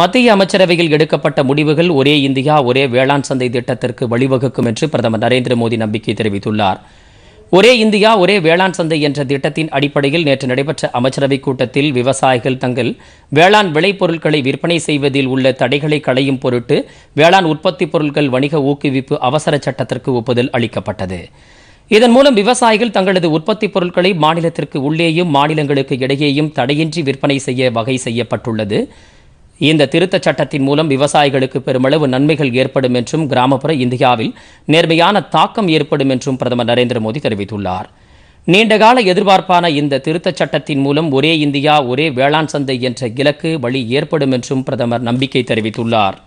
மத்திய அமைச்சரவையில் எடுக்கப்பட்ட முடிவுகள் ஒரே இந்தியா ஒரே வேளாண் சந்தை திட்டத்திற்கு வழிவகுக்கும் என்று பிரதமர் நரேந்திர மோடி நம்பிக்கை தெரிவித்துள்ளார் ஒரே இந்தியா ஒரே வேளாண் சந்தை என்ற திட்டத்தின் அடிப்படையில் நேற்று நடைபெற்ற அமைச்சரவைக் கூட்டத்தில் விவசாயிகள் தங்கள் வேளாண் விளைபொருட்களை விற்பனை செய்வதில் உள்ள தடைகளை களையும் பொருட்டு வேளாண் உற்பத்தி பொருட்கள் வணிக ஊக்குவிப்பு அவசர சட்டத்திற்கு ஒப்புதல் அளிக்கப்பட்டது இதன் மூலம் விவசாயிகள் தங்களது உற்பத்தி பொருட்களை மாநிலத்திற்கு உள்ளேயும் மாநிலங்களுக்கு இடையேயும் தடையின்றி விற்பனை செய்ய வகை செய்யப்பட்டுள்ளது இந்த திருத்த சட்டத்தின் மூலம் விவசாயிகளுக்கு பெருமளவு நன்மைகள் ஏற்படும் என்றும் கிராமப்புற இந்தியாவில் நேர்மையான தாக்கம் ஏற்படும் என்றும் பிரதமர் நரேந்திர மோடி தெரிவித்துள்ளார் நீண்டகால எதிர்பார்ப்பான இந்த திருத்த சட்டத்தின் மூலம் ஒரே இந்தியா ஒரே வேளாண் சந்தை என்ற இலக்கு வழி ஏற்படும் என்றும் பிரதமர் நம்பிக்கை தெரிவித்துள்ளார்